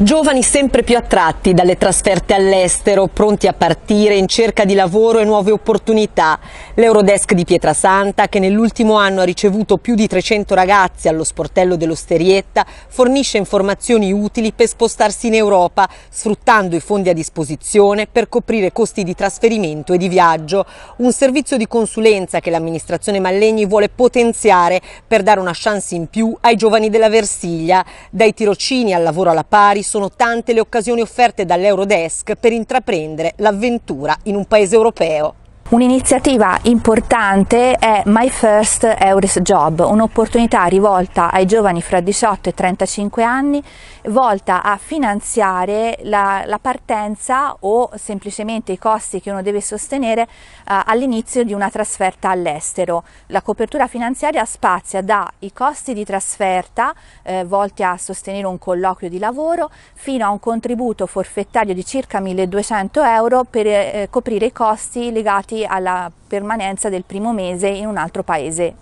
Giovani sempre più attratti dalle trasferte all'estero, pronti a partire in cerca di lavoro e nuove opportunità. L'Eurodesk di Pietrasanta, che nell'ultimo anno ha ricevuto più di 300 ragazzi allo sportello dell'Osterietta, fornisce informazioni utili per spostarsi in Europa, sfruttando i fondi a disposizione per coprire costi di trasferimento e di viaggio. Un servizio di consulenza che l'amministrazione Mallegni vuole potenziare per dare una chance in più ai giovani della Versiglia, dai tirocini al lavoro alla pari sono tante le occasioni offerte dall'Eurodesk per intraprendere l'avventura in un paese europeo. Un'iniziativa importante è My First Eures Job, un'opportunità rivolta ai giovani fra 18 e 35 anni, volta a finanziare la, la partenza o semplicemente i costi che uno deve sostenere eh, all'inizio di una trasferta all'estero. La copertura finanziaria spazia dai costi di trasferta eh, volti a sostenere un colloquio di lavoro fino a un contributo forfettario di circa 1200 euro per eh, coprire i costi legati alla permanenza del primo mese in un altro paese.